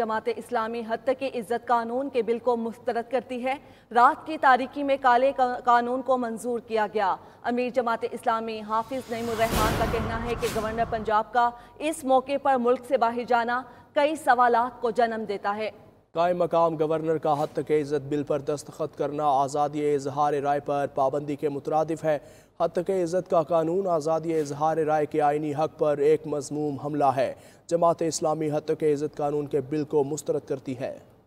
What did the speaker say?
जमात इस्लामी हद तक इज़्ज़त कानून के बिल को मुस्तरद करती है रात की तारीखी में काले कानून को मंजूर किया गया अमीर जमात इस्लामी हाफिज़ नईमान का कहना है कि गवर्नर पंजाब का इस मौके पर मुल्क से बाहर जाना कई सवाल को जन्म देता है कायम मकाम गवर्नर का हद तक इज़्ज़त बिल पर दस्तखत करना आज़ादी इजहार राय पर पाबंदी के मुतरद है हद तक इज़्ज़त का कानून आज़ादी इजहार राय के आइनी हक पर एक मजमूम हमला है जमात इस्लामी हद तक इज़्ज़त कानून के बिल को मुस्तरद करती है